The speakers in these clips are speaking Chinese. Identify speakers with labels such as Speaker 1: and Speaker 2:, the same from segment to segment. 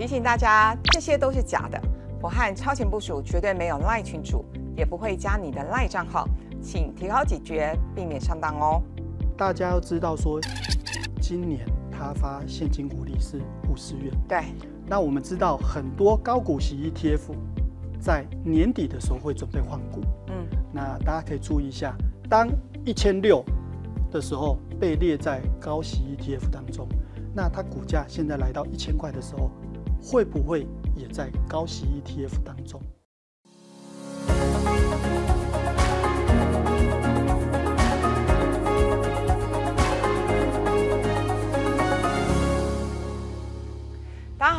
Speaker 1: 提醒大家，这些都是假的。我和超前部署绝对没有赖群主，也不会加你的赖账号，请提高警觉，避免上当哦。大家要
Speaker 2: 知道，说今年他发现金股利是五十元。对。那我们知道很多高股息 ETF 在年底的时候会准备换股。嗯。那大家可以注意一下，当一千六的时候被列在高息 ETF 当中，那它股价现在来到一千块的时候。会不会也在高息 ETF 当中？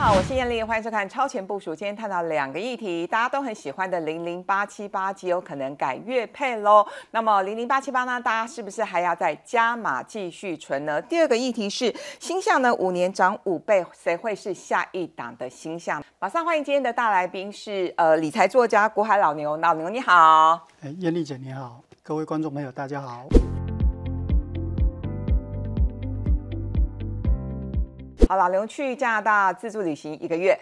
Speaker 1: 好，我是艳丽，欢迎收看超前部署。今天探讨两个议题，大家都很喜欢的零零八七八，极有可能改月配喽。那么零零八七八呢？大家是不是还要再加码继续存呢？第二个议题是星象呢，五年涨五倍，谁会是下一档的星象？马上欢迎今天的大来宾是呃理财作家国海老牛，老牛你好。哎，艳丽姐你好，各位观众朋友大家好。啊，老刘去加拿大自助旅行一个月，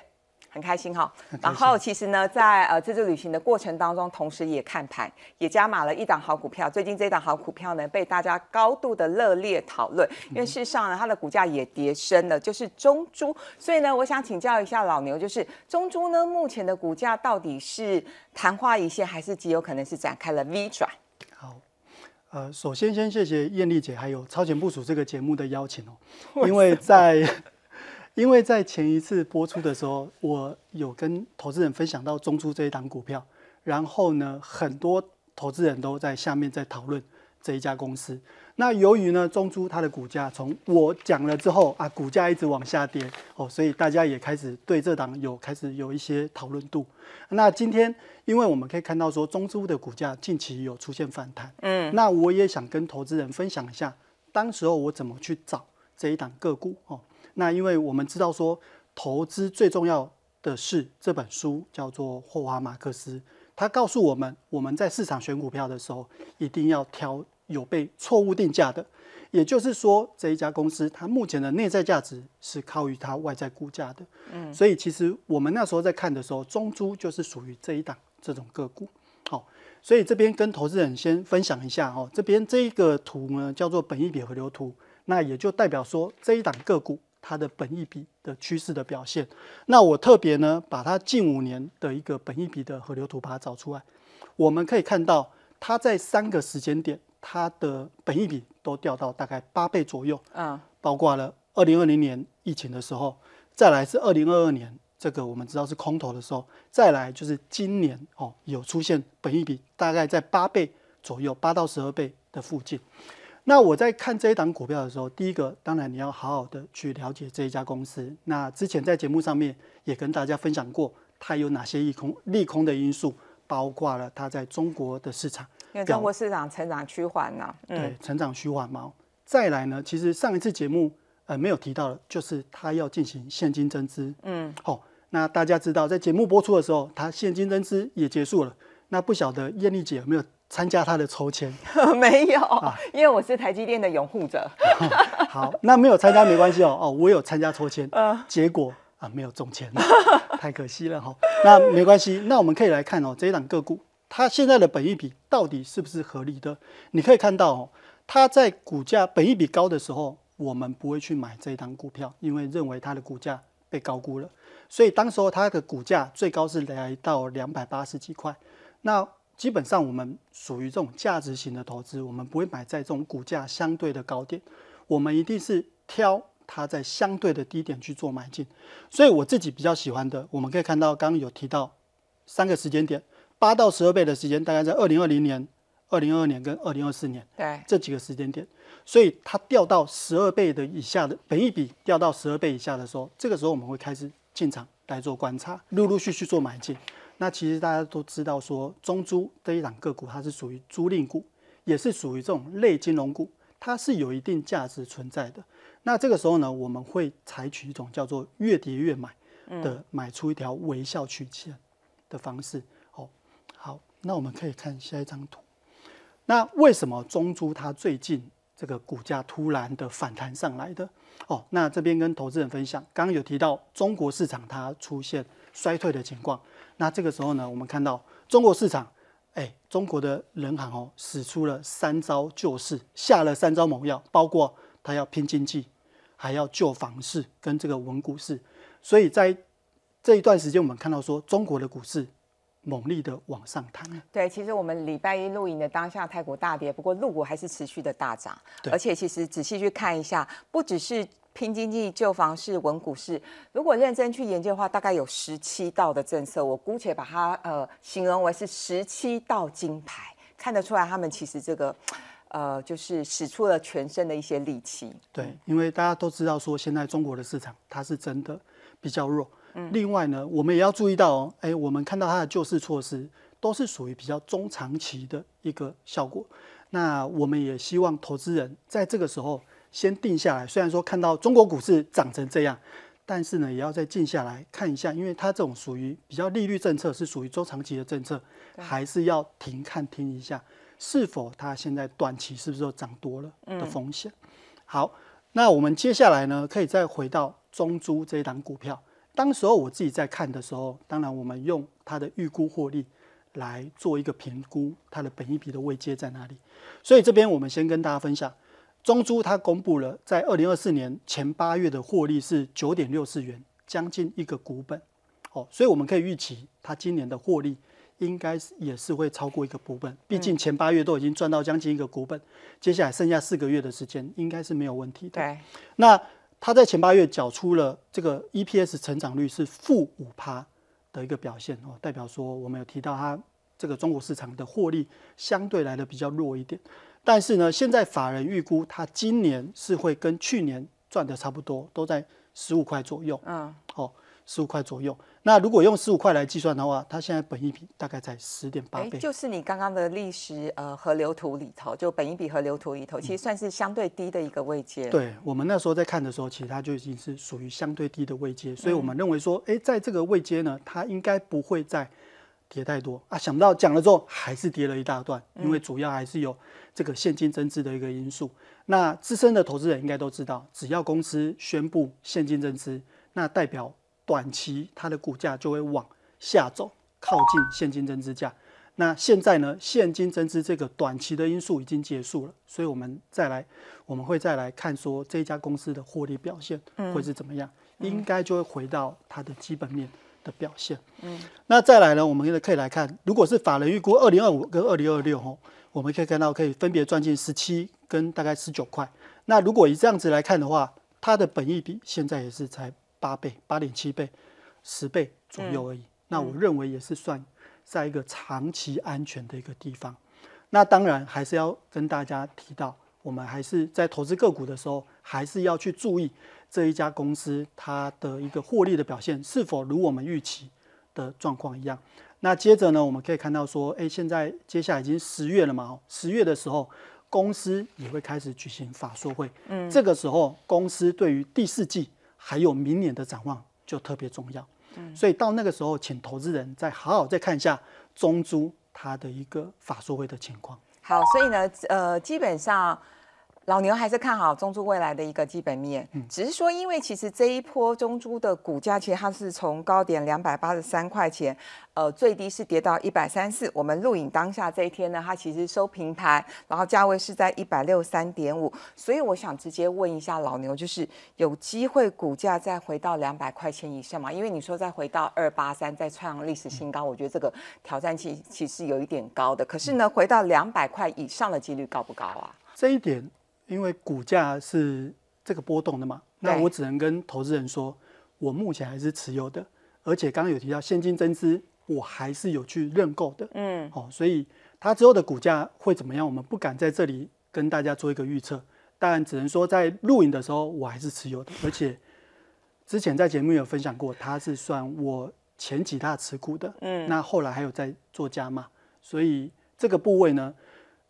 Speaker 1: 很开心哈。然后其实呢，在呃自助旅行的过程当中，同时也看盘，也加码了一档好股票。最近这档好股票呢，被大家高度的热烈讨论，因为事实上呢，它的股价也跌升了，就是中珠。所以呢，我想请教一下老牛，就是中珠呢，目前的股价到底是昙花一现，还是极有可能是展开了 V 转？好，
Speaker 2: 呃，首先先谢谢艳丽姐还有超前部署这个节目的邀请哦，因为在。因为在前一次播出的时候，我有跟投资人分享到中珠这一档股票，然后呢，很多投资人都在下面在讨论这一家公司。那由于呢，中珠它的股价从我讲了之后啊，股价一直往下跌哦，所以大家也开始对这档有开始有一些讨论度。那今天因为我们可以看到说中珠的股价近期有出现反弹，嗯，那我也想跟投资人分享一下，当时候我怎么去找这一档个股哦。那因为我们知道说，投资最重要的是这本书叫做《霍华马克思》，他告诉我们，我们在市场选股票的时候，一定要挑有被错误定价的，也就是说，这一家公司它目前的内在价值是高于它外在估价的。嗯，所以其实我们那时候在看的时候，中珠就是属于这一档这种个股。好，所以这边跟投资人先分享一下哦，这边这一个图呢叫做本益比回流图，那也就代表说这一档个股。它的本益比的趋势的表现，那我特别呢，把它近五年的一个本益比的河流图把它找出来，我们可以看到，它在三个时间点，它的本益比都掉到大概八倍左右，啊，包括了二零二零年疫情的时候，再来是二零二二年这个我们知道是空头的时候，再来就是今年哦，有出现本益比大概在八倍左右，八到十二倍的附近。那我在看这一档股票的时候，第一个当然你要好好的去了解这一家公司。那之前在节目上面也跟大家分享过，它有哪些利空、利空的因素，包括了它在中国的市场，
Speaker 1: 因为中国市场成长趋缓呐。对，
Speaker 2: 成长趋缓嘛。再来呢，其实上一次节目呃没有提到的，就是它要进行现金增资。嗯，好，那大家知道在节目播出的时候，它现金增资也结束了。那不晓得艳丽姐有没有？参加他的抽签？
Speaker 1: 没有，因为我是台积电的拥护者。
Speaker 2: 好，那没有参加没关系哦。哦，我有参加抽签，结果啊没有中签，太可惜了哈。那没关系，那我们可以来看哦，这一档个股它现在的本益比到底是不是合理的？你可以看到哦，它在股价本益比高的时候，我们不会去买这一档股票，因为认为它的股价被高估了。所以当时候它的股价最高是来到两百八十几块，那。基本上我们属于这种价值型的投资，我们不会买在这种股价相对的高点，我们一定是挑它在相对的低点去做买进。所以我自己比较喜欢的，我们可以看到刚刚有提到三个时间点，八到十二倍的时间，大概在二零二零年、二零二二年跟二零二四年，对这几个时间点。所以它掉到十二倍的以下的，本一比掉到十二倍以下的时候，这个时候我们会开始进场来做观察，陆陆续续做买进。那其实大家都知道，说中珠这一档个股它是属于租赁股，也是属于这种类金融股，它是有一定价值存在的。那这个时候呢，我们会采取一种叫做越跌越买的买出一条微笑曲线的方式。哦，好，那我们可以看下一张图。那为什么中珠它最近这个股价突然的反弹上来的？哦，那这边跟投资人分享，刚刚有提到中国市场它出现衰退的情况。那这个时候呢，我们看到中国市场，哎，中国的人行哦，使出了三招救市，下了三招猛药，包括他要拼经济，还要救房市跟这个稳股市。所以在这一段时间，我们看到说中国的股市猛力的往上弹。
Speaker 1: 对，其实我们礼拜一录影的当下，泰国大跌，不过陆股还是持续的大涨，而且其实仔细去看一下，不只是。拼经济、旧房市、稳股市，如果认真去研究的话，大概有十七道的政策，我姑且把它呃形容为是十七道金牌，看得出来他们其实这个呃就是使出了全身的一些力气。
Speaker 2: 对，因为大家都知道说，现在中国的市场它是真的比较弱。另外呢，我们也要注意到，哎，我们看到它的救市措施都是属于比较中长期的一个效果。那我们也希望投资人在这个时候。先定下来，虽然说看到中国股市涨成这样，但是呢，也要再静下来看一下，因为它这种属于比较利率政策，是属于中长期的政策，还是要停看听一下，是否它现在短期是不是涨多了的风险？好，那我们接下来呢，可以再回到中珠这一档股票。当时候我自己在看的时候，当然我们用它的预估获利来做一个评估，它的本一笔的位阶在哪里？所以这边我们先跟大家分享。中珠它公布了在二零二四年前八月的获利是九点六四元，将近一个股本，哦，所以我们可以预期它今年的获利应该是也是会超过一个股本，毕竟前八月都已经赚到将近一个股本，接下来剩下四个月的时间应该是没有问题的。对，那它在前八月缴出了这个 EPS 成长率是负五趴的一个表现哦，代表说我们有提到它这个中国市场的获利相对来的比较弱一点。但是呢，现在法人预估它今年是会跟去年赚的差不多，都在十五块左右。嗯，好，十五块左右。那如果用十五块来计算的话，它现在本益比大概在十点八倍。就
Speaker 1: 是你刚刚的历史呃河流图里头，就本益比河流图里头，其实算是相对低的一个位阶。对
Speaker 2: 我们那时候在看的时候，其实它就已经是属于相对低的位阶，所以我们认为说，哎，在这个位阶呢，它应该不会在。跌太多啊！想不到讲了之后还是跌了一大段，因为主要还是有这个现金增资的一个因素。那资深的投资人应该都知道，只要公司宣布现金增资，那代表短期它的股价就会往下走，靠近现金增资价。那现在呢，现金增资这个短期的因素已经结束了，所以我们再来，我们会再来看说这家公司的获利表现，会是怎么样，应该就会回到它的基本面。的表现，嗯，那再来呢？我们可以来看，如果是法人预估二零二五跟二零二六哈，我们可以看到可以分别赚进十七跟大概十九块。那如果以这样子来看的话，它的本益比现在也是才八倍、八点七倍、十倍左右而已。那我认为也是算在一个长期安全的一个地方。那当然还是要跟大家提到，我们还是在投资个股的时候，还是要去注意。这一家公司它的一个获利的表现是否如我们预期的状况一样？那接着呢，我们可以看到说，哎，现在接下来已经十月了嘛？十月的时候，公司也会开始举行法说会。嗯，这个时候公司对于第四季还有明年的展望就特别重要。嗯，所以到那个时候，请投资人再好好再看一下中珠它的一个法说会的情况。
Speaker 1: 好，所以呢，呃，基本上。老牛还是看好中珠未来的一个基本面，只是说，因为其实这一波中珠的股价，其实它是从高点两百八十三块钱，呃，最低是跌到一百三四。我们录影当下这一天呢，它其实收平台，然后价位是在一百六三点五。所以我想直接问一下老牛，就是有机会股价再回到两百块钱以上吗？因为你说再回到二八三再创历史新高，我觉得这个挑战其其实有一点高的。可是呢，回到两百块以上的几率高不高啊？
Speaker 2: 这一点。因为股价是这个波动的嘛，那我只能跟投资人说，我目前还是持有的，而且刚刚有提到现金增资，我还是有去认购的，嗯，好，所以它之后的股价会怎么样，我们不敢在这里跟大家做一个预测，但只能说在录影的时候我还是持有的，而且之前在节目有分享过，它是算我前几大持股的，嗯，那后来还有在做加嘛，所以这个部位呢，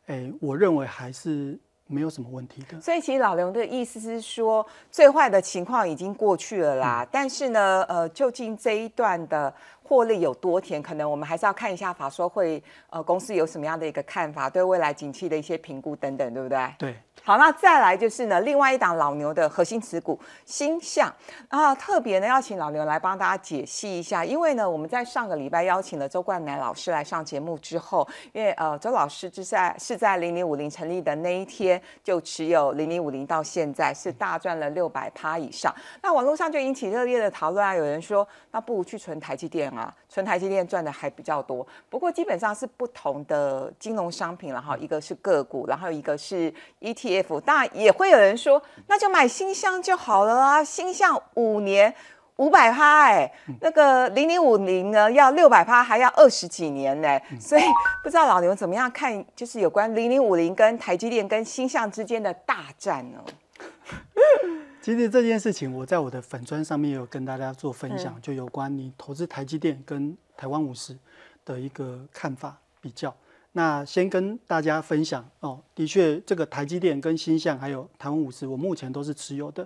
Speaker 2: 哎，我认为还是。没有什么问题的，
Speaker 1: 所以其实老刘的意思是说，最坏的情况已经过去了啦。但是呢，呃，就近这一段的。获利有多甜？可能我们还是要看一下法说会，呃，公司有什么样的一个看法，对未来景气的一些评估等等，对不对？对。好，那再来就是呢，另外一档老牛的核心持股星象啊，特别呢要请老牛来帮大家解析一下，因为呢我们在上个礼拜邀请了周冠南老师来上节目之后，因为呃周老师是在是在零零五零成立的那一天就持有零零五零到现在，是大赚了六百趴以上，那网络上就引起热烈的讨论啊，有人说那不如去存台积电啊，纯台积电赚的还比较多，不过基本上是不同的金融商品然后一个是个股，然后一个是 ETF，当然也会有人说，那就买新象就好了啦，新象五年五百趴，哎，那个零零五零呢要六百趴，还要二十几年呢，所以不知道老牛怎么样看，就是有关零零五零跟台积电跟新象之间的大战呢。
Speaker 2: 其实这件事情，我在我的粉砖上面有跟大家做分享，就有关你投资台积电跟台湾五十的一个看法比较。那先跟大家分享哦，的确，这个台积电跟新向还有台湾五十，我目前都是持有的。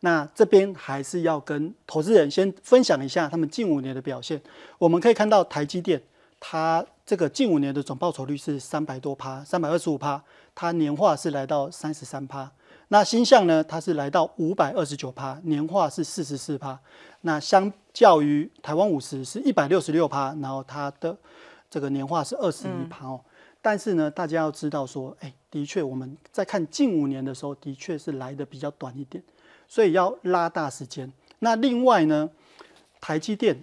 Speaker 2: 那这边还是要跟投资人先分享一下他们近五年的表现。我们可以看到台积电，它这个近五年的总报酬率是三百多趴，三百二十五趴，它年化是来到三十三趴。那新向呢？它是来到五百二十九趴，年化是四十四趴。那相较于台湾五十是一百六十六趴，然后它的这个年化是二十一趴哦。但是呢，大家要知道说，哎，的确我们在看近五年的时候，的确是来的比较短一点，所以要拉大时间。那另外呢，台积电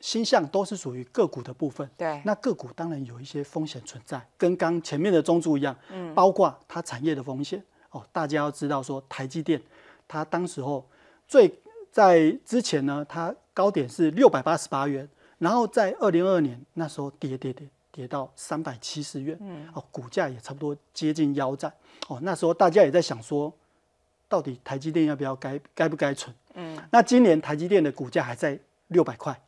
Speaker 2: 新向都是属于个股的部分，对，那个股当然有一些风险存在，跟刚前面的中柱一样，嗯，包括它产业的风险。哦，大家要知道，说台积电，它当时候最在之前呢，它高点是六百八十八元，然后在二零二二年那时候跌跌跌跌到三百七十元，嗯，哦，股价也差不多接近腰斩，哦，那时候大家也在想说，到底台积电要不要该该不该存？嗯，那今年台积电的股价还在六百块，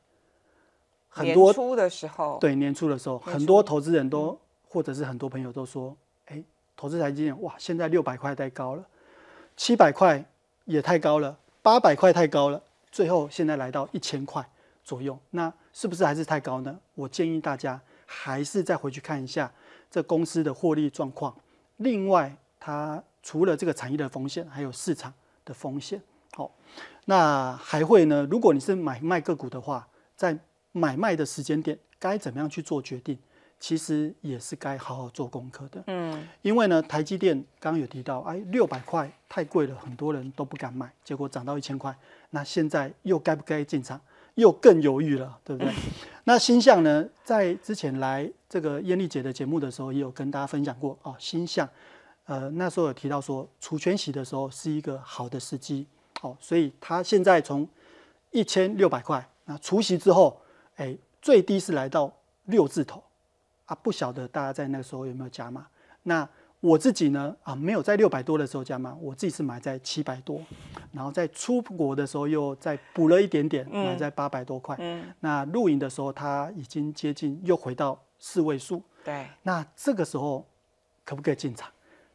Speaker 1: 很多初的时候，对
Speaker 2: 年初的时候，很多投资人都或者是很多朋友都说，哎。投资财经哇，现在六百块太高了，七百块也太高了，八百块太高了，最后现在来到一千块左右，那是不是还是太高呢？我建议大家还是再回去看一下这公司的获利状况。另外，它除了这个产业的风险，还有市场的风险。好，那还会呢？如果你是买卖个股的话，在买卖的时间点该怎么样去做决定？其实也是该好好做功课的，嗯，因为呢，台积电刚刚有提到，哎，六百块太贵了，很多人都不敢买，结果涨到一千块，那现在又该不该进场，又更犹豫了，对不对？那星象呢，在之前来这个燕丽姐的节目的时候，也有跟大家分享过啊，星象，呃，那时候有提到说，除权息的时候是一个好的时机，哦，所以它现在从一千六百块，那除息之后，哎，最低是来到六字头。啊，不晓得大家在那个时候有没有加码？那我自己呢？啊，没有在六百多的时候加码，我自己是买在七百多，然后在出国的时候又再补了一点点，买在八百多块。嗯，那露营的时候它已经接近又回到四位数。对，那这个时候可不可以进场？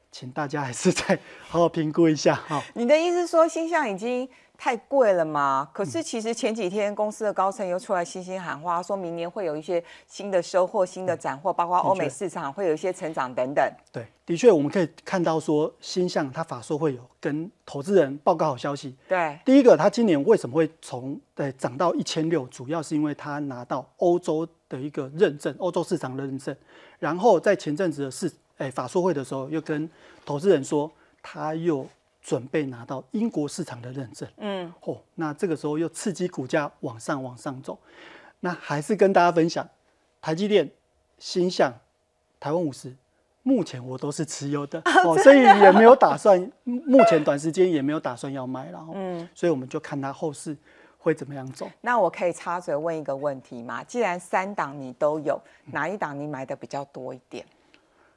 Speaker 2: 请大家还是再好好评估一下哈。
Speaker 1: 你的意思说星象已经？太贵了嘛？可是其实前几天公司的高层又出来信心喊话，说明年会有一些新的收获、新的斩获，包括欧美市场会有一些成长等等。对，
Speaker 2: 的确我们可以看到说，星象他法说会有跟投资人报告好消息。对，第一个他今年为什么会从对涨到一千六，主要是因为他拿到欧洲的一个认证，欧洲市场的认证。然后在前阵子的市哎法说会的时候，又跟投资人说他又。准备拿到英国市场的认证，嗯，哦，那这个时候又刺激股价往上往上走，那还是跟大家分享台积电、新向、台湾五十，目前我都是持有的，哦，所以也没有打算，目前短时间也没有打算要卖了，嗯，所以我们就看他后市会怎么样走。
Speaker 1: 那我可以插嘴问一个问题吗？既然三档你都有，哪一档你买的比较多一点？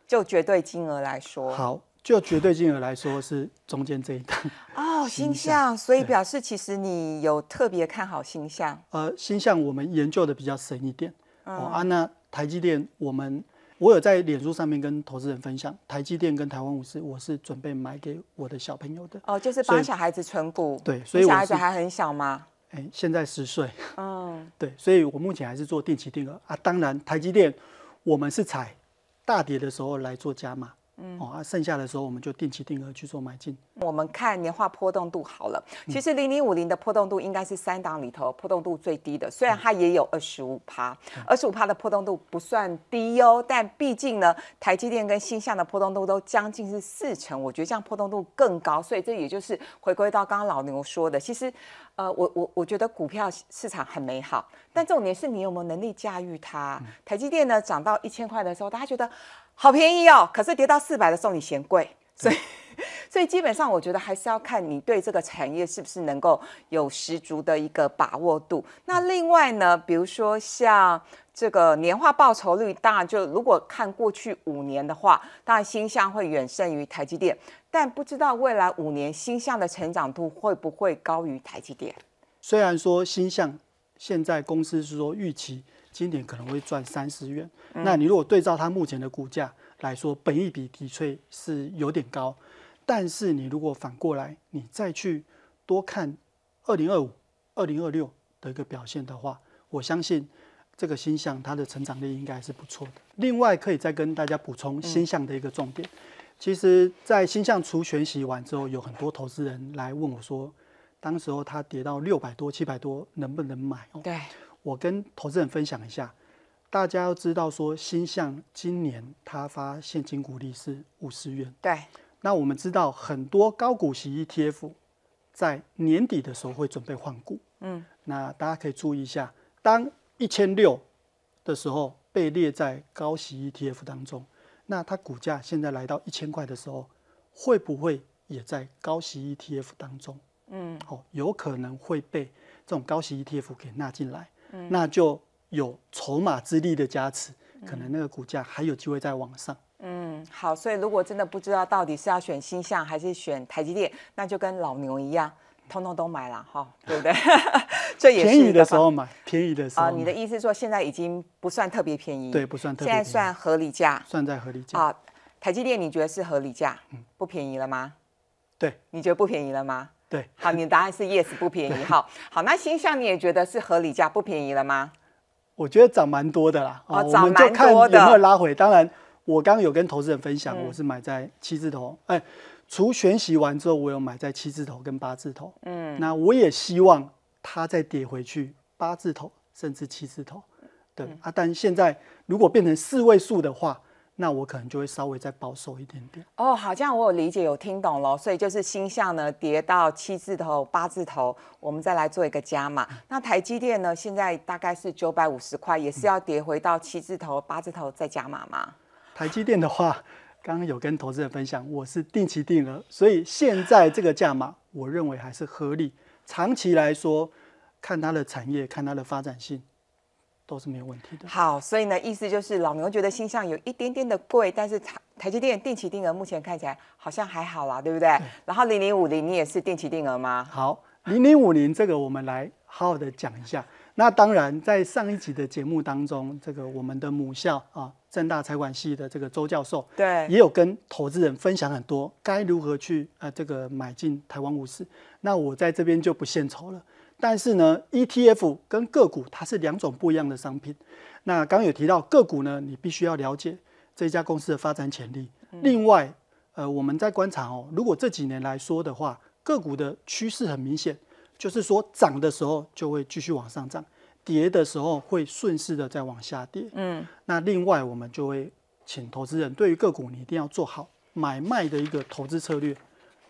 Speaker 1: 就绝对金额来说，好。
Speaker 2: 就绝对金额来说，是中间这一档
Speaker 1: 哦，星象，所以表示其实你有特别看好星象。
Speaker 2: 呃，星象我们研究的比较深一点
Speaker 1: 哦。啊，那
Speaker 2: 台积电，我们我有在脸书上面跟投资人分享，台积电跟台湾五市，我是准备买给我的小朋友的。哦，就是帮小
Speaker 1: 孩子存股。对，所以小孩子还很小吗？
Speaker 2: 哎，现在十岁。嗯，对，所以我目前还是做定期定额啊。当然，台积电我们是采大跌的时候来做加码。嗯，哦，剩下的时候我们就定期定额去做买进。
Speaker 1: 我们看年化波动度好了，其实零零五零的波动度应该是三档里头波动度最低的，虽然它也有二十五趴，二十五趴的波动度不算低哦，但毕竟呢，台积电跟新向的波动度都将近是四成，我觉得这样波动度更高，所以这也就是回归到刚刚老牛说的，其实，呃，我我我觉得股票市场很美好，但重点是你有没有能力驾驭它。台积电呢涨到一千块的时候，大家觉得。好便宜哦，可是跌到四百的时候你嫌贵，所以 所以基本上我觉得还是要看你对这个产业是不是能够有十足的一个把握度。那另外呢，比如说像这个年化报酬率大，就如果看过去五年的话，当然新象会远胜于台积电，但不知道未来五年新象的成长度会不会高于台积电。
Speaker 2: 虽然说新象现在公司是说预期。今年可能会赚三十元，那你如果对照它目前的股价来说，本益比的确是有点高，但是你如果反过来，你再去多看二零二五、二零二六的一个表现的话，我相信这个星象它的成长力应该是不错的。另外可以再跟大家补充星象的一个重点，其实在星象除学习完之后，有很多投资人来问我说，当时候它跌到六百多、七百多能不能买？对。我跟投资人分享一下，大家要知道说，新向今年它发现金股利是五十元。对。那我们知道很多高股息 ETF 在年底的时候会准备换股。嗯。那大家可以注意一下，当一千六的时候被列在高息 ETF 当中，那它股价现在来到一千块的时候，会不会也在高息 ETF 当中？嗯。哦，有可能会被这种高息 ETF 给纳进来。那就有筹码之力的加持，可能那个股价还有机会再往上。
Speaker 1: 嗯，好，所以如果真的不知道到底是要选新象还是选台积电，那就跟老牛一样，通通都买了哈，对不对？这也是便宜的时
Speaker 2: 候买，便宜的时候。啊，你的意
Speaker 1: 思说现在已经不算特别便宜，对，不算特别，现在算合理价，算在合理价啊。台积电你觉得是合理价？嗯，不便宜了吗？对，你觉得不便宜了吗？对，好，你的答案是 yes，不便宜，好好，那新象你也觉得是合理价，不便宜了吗？
Speaker 2: 我觉得涨蛮多的啦，哦，涨蛮多的，拉回。当然，我刚刚有跟投资人分享，我是买在七字头，哎，除玄习完之后，我有买在七字头跟八字头，嗯，那我也希望它再跌回去，八字头甚至七字头，对啊，但现在如果变成四位数的话。那我可能就会稍微再保守一点点。
Speaker 1: 哦，好像我有理解，有听懂了。所以就是星象呢，跌到七字头、八字头，我们再来做一个加码。那台积电呢，现在大概是九百五十块，也是要跌回到七字头、八字头再加码吗？
Speaker 2: 台积电的话，刚刚有跟投资人分享，我是定期定额，所以现在这个价码，我认为还是合理。长期来说，看它的产业，看它的发展性。都是没有问题的。
Speaker 1: 好，所以呢，意思就是老牛觉得心象有一点点的贵，但是台台积电定期定额目前看起来好像还好啦，对不对？然后零零五零，你也是定期定额吗？好，零零五零这个我们来好好的讲一下。那当然，
Speaker 2: 在上一集的节目当中，这个我们的母校啊，正大财管系的这个周教授，对，也有跟投资人分享很多该如何去呃这个买进台湾股市。那我在这边就不献丑了。但是呢，ETF 跟个股它是两种不一样的商品。那刚有提到个股呢，你必须要了解这家公司的发展潜力。另外，呃，我们在观察哦，如果这几年来说的话，个股的趋势很明显，就是说涨的时候就会继续往上涨，跌的时候会顺势的再往下跌。嗯，那另外我们就会请投资人对于个股，你一定要做好买卖的一个投资策略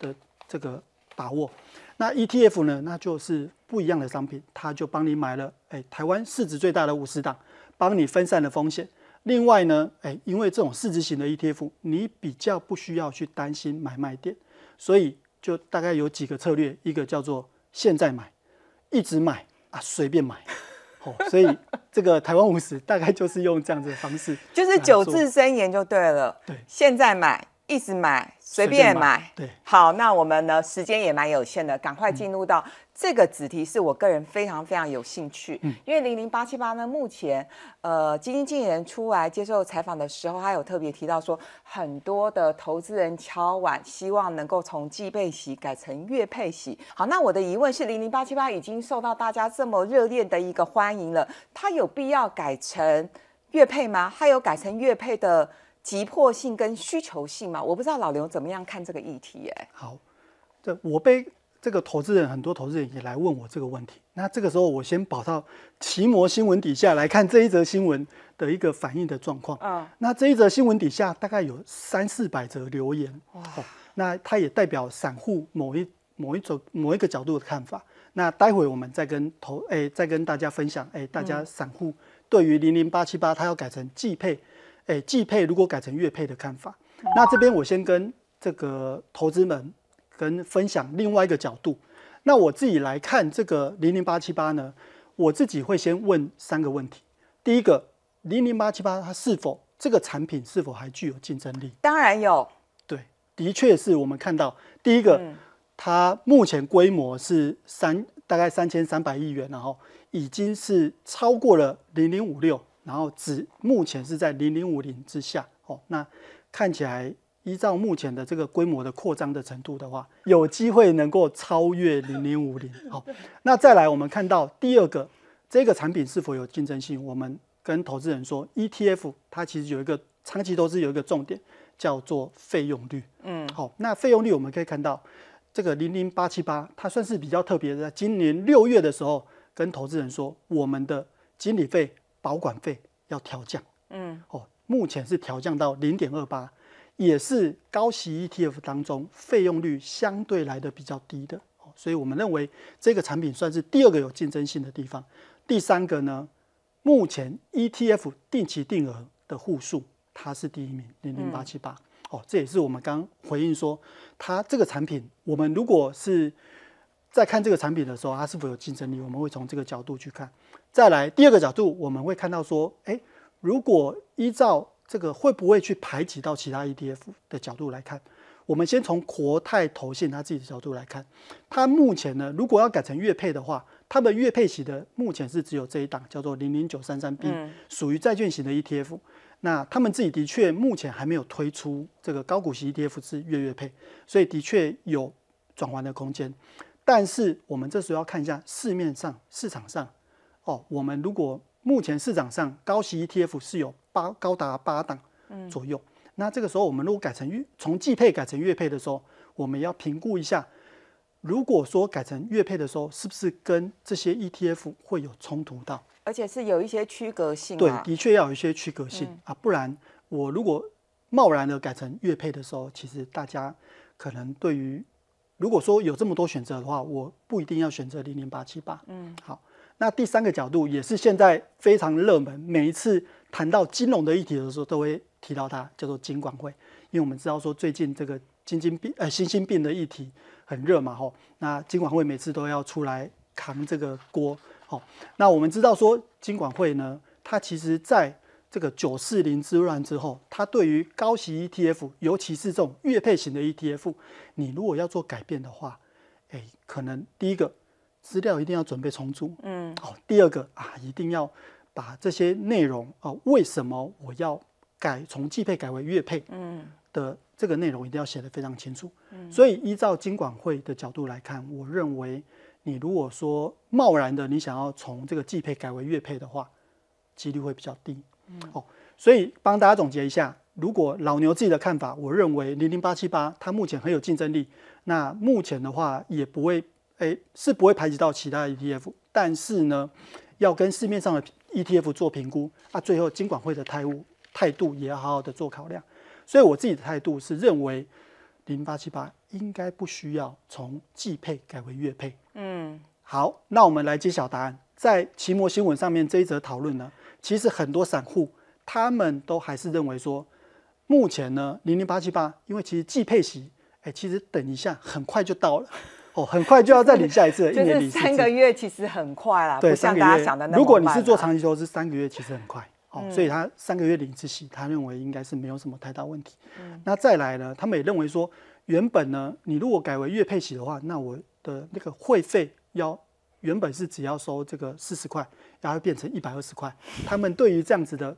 Speaker 2: 的这个把握。那 ETF 呢？那就是不一样的商品，它就帮你买了。哎，台湾市值最大的五十档，帮你分散了风险。另外呢，哎，因为这种市值型的 ETF，你比较不需要去担心买卖点，所以就大概有几个策略，一个叫做现在买，一直买啊，随便买。好，所以这个台湾五十大概就是用这样子的方式，就是九字
Speaker 1: 真言就对了。对，现在买。一直买，随便买，对。好，那我们呢？时间也蛮有限的，赶快进入到这个主题，是我个人非常非常有兴趣。嗯，因为零零八七八呢，目前呃，基金经理人出来接受采访的时候，他有特别提到说，很多的投资人敲碗，希望能够从季配息改成月配息。好，那我的疑问是，零零八七八已经受到大家这么热烈的一个欢迎了，它有必要改成月配吗？它有改成月配的？急迫性跟需求性嘛，我不知道老刘怎么样看这个议题哎。好，这我被
Speaker 2: 这个投资人很多投资人也来问我这个问题。那这个时候我先跑到奇摩新闻底下来看这一则新闻的一个反应的状况。啊，那这一则新闻底下大概有三四百则留言。哇，那它也代表散户某一某一种某一个角度的看法。那待会我们再跟投哎，再跟大家分享哎，大家散户对于零零八七八它要改成季配。哎，季配如果改成月配的看法，那这边我先跟这个投资们跟分享另外一个角度。那我自己来看这个零零八七八呢，我自己会先问三个问题。第一个，零零八七八它是否这个产品是否还具有竞争力？当然有。对，的确是我们看到第一个，它目前规模是三大概三千三百亿元，然后已经是超过了零零五六。然后只目前是在零零五零之下，哦，那看起来依照目前的这个规模的扩张的程度的话，有机会能够超越零零五零，好，那再来我们看到第二个这个产品是否有竞争性？我们跟投资人说，ETF 它其实有一个长期投资有一个重点叫做费用率，嗯，好，那费用率我们可以看到这个零零八七八，它算是比较特别的。在今年六月的时候跟投资人说，我们的经理费。保管费要调降，嗯，哦，目前是调降到零点二八，也是高息 ETF 当中费用率相对来的比较低的，哦，所以我们认为这个产品算是第二个有竞争性的地方。第三个呢，目前 ETF 定期定额的户数它是第一名，零零八七八，哦，这也是我们刚回应说，它这个产品我们如果是。在看这个产品的时候，它是否有竞争力？我们会从这个角度去看。再来第二个角度，我们会看到说，哎，如果依照这个会不会去排挤到其他 ETF 的角度来看，我们先从国泰投信他自己的角度来看，他目前呢，如果要改成月配的话，他的月配型的目前是只有这一档，叫做零零九三三 B，属于债券型的 ETF。那他们自己的确目前还没有推出这个高股息 ETF 是月月配，所以的确有转换的空间。但是我们这时候要看一下市面上市场上，哦，我们如果目前市场上高息 ETF 是有八高达八档左右，那这个时候我们如果改成从季配改成月配的时候，我们要评估一下，如果说改成月配的时候，是不是跟这些 ETF 会有冲突到？
Speaker 1: 而且是有一些区隔性。对，的
Speaker 2: 确要有一些区隔性啊，不然我如果贸然的改成月配的时候，其实大家可能对于。如果说有这么多选择的话，我不一定要选择零零八七八。嗯，好。那第三个角度也是现在非常热门，每一次谈到金融的议题的时候，都会提到它，叫做金管会。因为我们知道说最近这个金金病呃新兴病的议题很热嘛，吼。那金管会每次都要出来扛这个锅。好，那我们知道说金管会呢，它其实在这个九四零之乱之后，它对于高息 ETF，尤其是这种月配型的 ETF，你如果要做改变的话，哎，可能第一个资料一定要准备充足，嗯，哦，第二个啊，一定要把这些内容啊，为什么我要改从季配改为月配，嗯的这个内容一定要写得非常清楚，嗯，所以依照金管会的角度来看，我认为你如果说贸然的你想要从这个季配改为月配的话，几率会比较低。嗯，所以帮大家总结一下，如果老牛自己的看法，我认为零零八七八它目前很有竞争力，那目前的话也不会，哎，是不会排挤到其他 ETF，但是呢，要跟市面上的 ETF 做评估，啊，最后金管会的态度态度也要好好的做考量，所以我自己的态度是认为零八七八应该不需要从季配改为月配。嗯，好，那我们来揭晓答案，在奇摩新闻上面这一则讨论呢。其实很多散户他们都还是认为说，目前呢零零八七八，因为其实季配息，哎，其实等一下很快就到了，哦，很快就要再领下一次，一年领三个
Speaker 1: 月，其实很快啦。不像大家想的那么如果你是做长
Speaker 2: 期投资，三个月其实很快，哦，所以他三个月领一次息，他认为应该是没有什么太大问题。嗯，那再来呢，他们也认为说，原本呢，你如果改为月配息的话，那我的那个会费要。原本是只要收这个四十块，然后变成一百二十块，他们对于这样子的，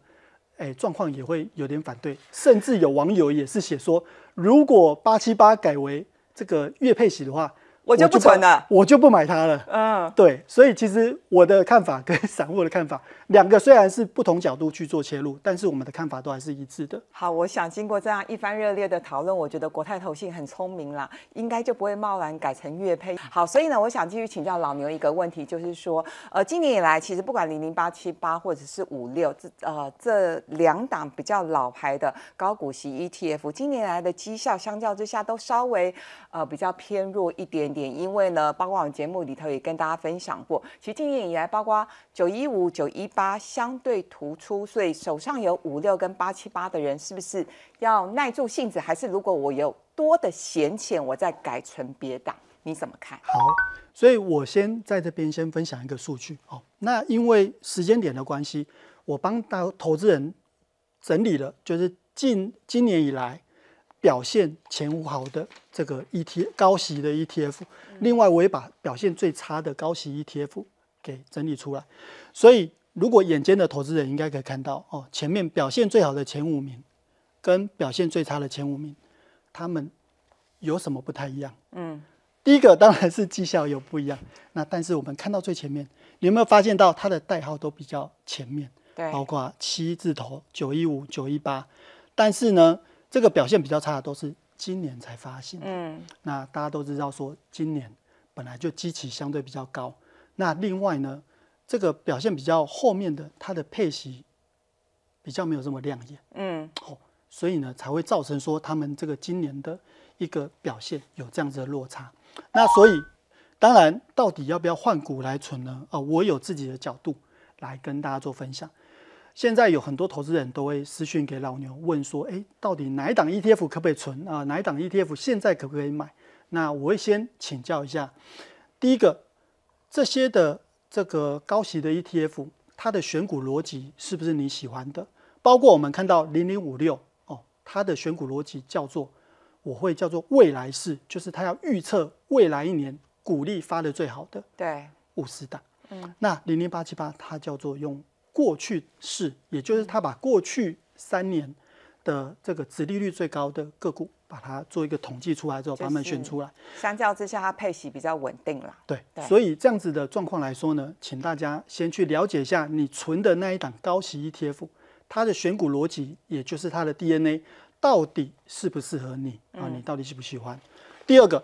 Speaker 2: 哎，状况也会有点反对，甚至有网友也是写说，如果八七八改为这个月配洗的话。我就不存了，我就不买它了。嗯，对，所以其实我的看法跟 散户的看法两个虽然是不同角度去做切入，但是我们的看法都还是一致的。
Speaker 1: 好，我想经过这样一番热烈的讨论，我觉得国泰投信很聪明啦，应该就不会贸然改成月配。好，所以呢，我想继续请教老牛一个问题，就是说，呃，今年以来，其实不管零零八七八或者是五六这呃这两档比较老牌的高股息 ETF，今年来的绩效相较之下都稍微呃比较偏弱一点。点，因为呢，包括我们节目里头也跟大家分享过，其实今年以来，包括九一五、九一八相对突出，所以手上有五六跟八七八的人，是不是要耐住性子，还是如果我有多的闲钱，我再改存别档？你怎么看？好，
Speaker 2: 所以我先在这边先分享一个数据哦。那因为时间点的关系，我帮到投资人整理了，就是近今年以来。表现前五好的这个 ETF 高息的 ETF，另外我也把表现最差的高息 ETF 给整理出来。所以，如果眼尖的投资人应该可以看到哦，前面表现最好的前五名跟表现最差的前五名，他们有什么不太一样？嗯，第一个当然是绩效有不一样。那但是我们看到最前面，你有没有发现到它的代号都比较前面？对，包括七字头、九一五、九一八，但是呢？这个表现比较差的都是今年才发行，嗯，那大家都知道说今年本来就基期相对比较高，那另外呢，这个表现比较后面的它的配息比较没有这么亮眼，嗯，哦，所以呢才会造成说他们这个今年的一个表现有这样子的落差。那所以当然到底要不要换股来存呢？啊，我有自己的角度来跟大家做分享。现在有很多投资人都会私讯给老牛，问说：“哎，到底哪一档 ETF 可不可以存啊？哪一档 ETF 现在可不可以买？”那我会先请教一下。第一个，这些的这个高息的 ETF，它的选股逻辑是不是你喜欢的？包括我们看到零零五六哦，它的选股逻辑叫做我会叫做未来式，就是它要预测未来一年股利发的最好的对五十档。嗯，那零零八七八它叫做用。过去式，也就是他把过去三年的这个殖利率最高的个股，把它做一个统计出来之后，把它们选出来。
Speaker 1: 相较之下，它配息比较稳定啦。
Speaker 2: 对，所以这样子的状况来说呢，请大家先去了解一下你存的那一档高息 ETF，它的选股逻辑，也就是它的 DNA，到底适不适合你啊？你到底喜不喜欢？第二个。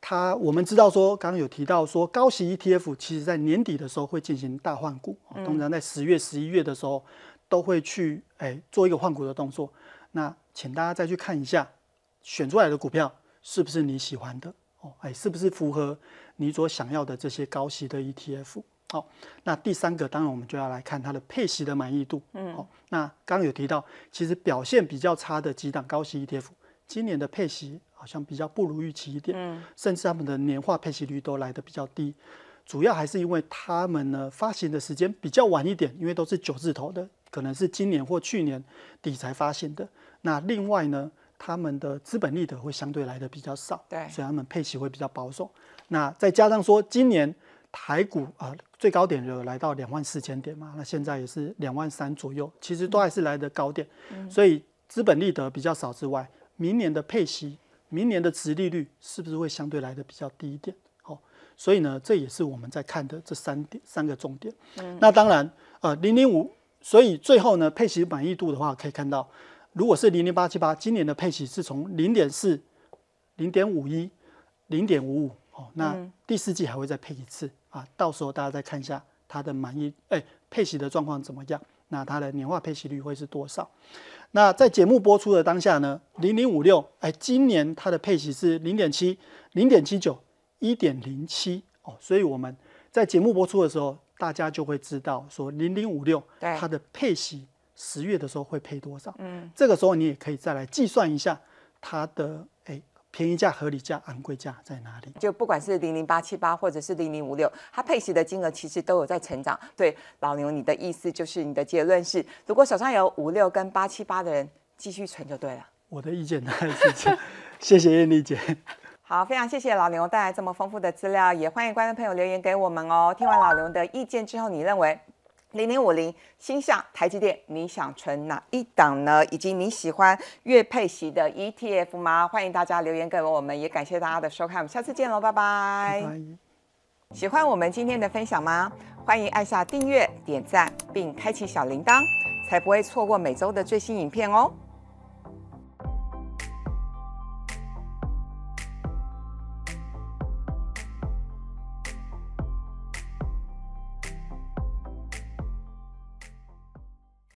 Speaker 2: 它我们知道说，刚刚有提到说高息 ETF 其实在年底的时候会进行大换股，通常在十月、十一月的时候都会去哎做一个换股的动作。那请大家再去看一下，选出来的股票是不是你喜欢的哦？哎，是不是符合你所想要的这些高息的 ETF？好，那第三个当然我们就要来看它的配息的满意度。嗯，好，那刚刚有提到，其实表现比较差的几档高息 ETF 今年的配息。好像比较不如预期一点，甚至他们的年化配息率都来得比较低，主要还是因为他们呢发行的时间比较晚一点，因为都是九字头的，可能是今年或去年底才发行的。那另外呢，他们的资本利得会相对来的比较少，对，所以他们配息会比较保守。那再加上说今年台股啊最高点有来到两万四千点嘛，那现在也是两万三左右，其实都还是来的高点，所以资本利得比较少之外，明年的配息。明年的值利率是不是会相对来的比较低一点？好，所以呢，这也是我们在看的这三点三个重点。那当然，呃，零零五，所以最后呢，配息满意度的话，可以看到，如果是零零八七八，今年的配息是从零点四、零点五一、零点五五。哦，那第四季还会再配一次啊，到时候大家再看一下它的满意，哎，配息的状况怎么样？那它的年化配息率会是多少？那在节目播出的当下呢？零零五六，哎，今年它的配息是零点七、零点七九、一点零七哦。所以我们在节目播出的时候，大家就会知道说零零五六它的配息十月的时候会配多少？嗯，这个时候你也可以再来计算一下它的。便宜价、合理价、昂贵价在哪里？
Speaker 1: 就不管是零零八七八，或者是零零五六，它配息的金额其实都有在成长。对老牛，你的意思就是你的结论是，如果手上有五六跟八七八的人，继续存就对了。
Speaker 2: 我的意见呢？是这样，谢谢艳丽姐。
Speaker 1: 好，非常谢谢老牛带来这么丰富的资料，也欢迎观众朋友留言给我们哦。听完老牛的意见之后，你认为？零零五零，新象台积电，你想存哪一档呢？以及你喜欢月配息的 ETF 吗？欢迎大家留言给我们，也感谢大家的收看，我们下次见喽，拜拜！喜欢我们今天的分享吗？欢迎按下订阅、点赞，并开启小铃铛，才不会错过每周的最新影片哦。